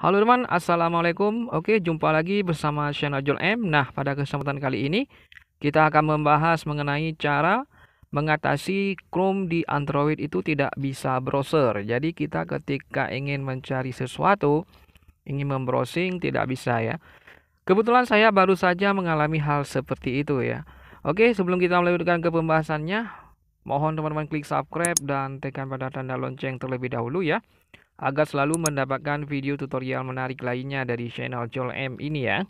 Halo teman, Assalamualaikum. Oke, jumpa lagi bersama channel Jol M. Nah, pada kesempatan kali ini kita akan membahas mengenai cara mengatasi Chrome di Android itu tidak bisa browser. Jadi kita ketika ingin mencari sesuatu, ingin membrowsing tidak bisa ya. Kebetulan saya baru saja mengalami hal seperti itu ya. Oke, sebelum kita melanjutkan ke pembahasannya, mohon teman-teman klik subscribe dan tekan pada tanda lonceng terlebih dahulu ya agar selalu mendapatkan video tutorial menarik lainnya dari channel Joel M ini ya.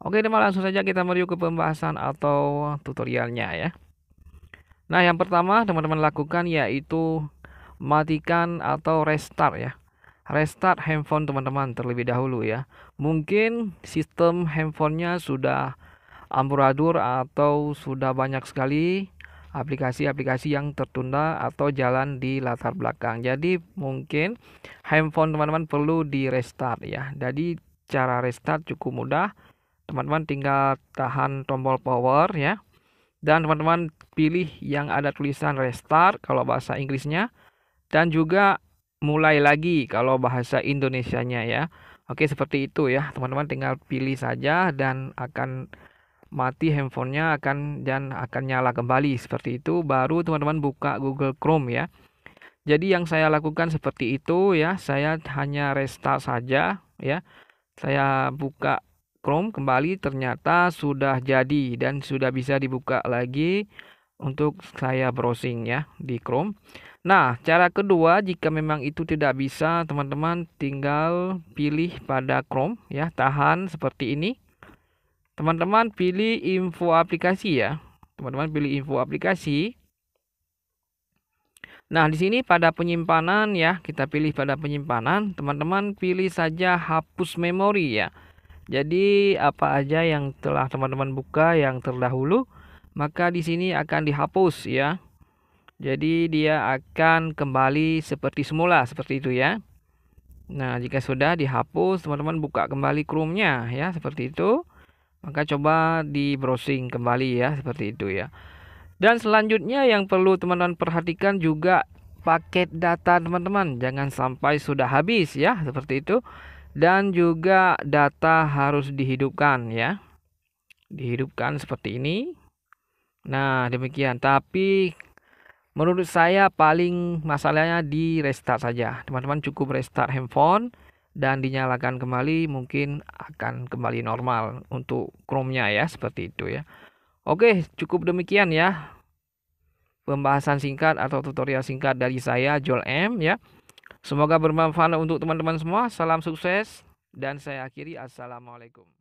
Oke teman langsung saja kita menuju ke pembahasan atau tutorialnya ya. Nah yang pertama teman-teman lakukan yaitu matikan atau restart ya. Restart handphone teman-teman terlebih dahulu ya. Mungkin sistem handphonenya sudah amburadur atau sudah banyak sekali aplikasi-aplikasi yang tertunda atau jalan di latar belakang. Jadi mungkin handphone teman-teman perlu di restart ya. Jadi cara restart cukup mudah. Teman-teman tinggal tahan tombol power ya. Dan teman-teman pilih yang ada tulisan restart kalau bahasa Inggrisnya dan juga mulai lagi kalau bahasa Indonesianya ya. Oke, seperti itu ya. Teman-teman tinggal pilih saja dan akan mati handphonenya akan dan akan nyala kembali seperti itu baru teman-teman buka Google Chrome ya jadi yang saya lakukan seperti itu ya saya hanya restart saja ya saya buka Chrome kembali ternyata sudah jadi dan sudah bisa dibuka lagi untuk saya browsing ya di Chrome. Nah, cara kedua jika memang itu tidak bisa, teman-teman tinggal pilih pada Chrome ya, tahan seperti ini teman-teman pilih info aplikasi ya teman-teman pilih info aplikasi Nah, di sini pada penyimpanan ya, kita pilih pada penyimpanan, teman-teman pilih saja hapus memori ya. Jadi apa aja yang telah teman-teman buka yang terdahulu, maka di sini akan dihapus ya. Jadi dia akan kembali seperti semula, seperti itu ya. Nah, jika sudah dihapus, teman-teman buka kembali Chrome-nya ya, seperti itu maka coba di browsing kembali ya seperti itu ya dan selanjutnya yang perlu teman-teman perhatikan juga paket data teman-teman jangan sampai sudah habis ya seperti itu dan juga data harus dihidupkan ya dihidupkan seperti ini nah demikian tapi menurut saya paling masalahnya di restart saja teman-teman cukup restart handphone dan dinyalakan kembali mungkin akan kembali normal untuk Chrome-nya ya seperti itu ya. Oke, cukup demikian ya. Pembahasan singkat atau tutorial singkat dari saya Joel M ya. Semoga bermanfaat untuk teman-teman semua. Salam sukses dan saya akhiri assalamualaikum.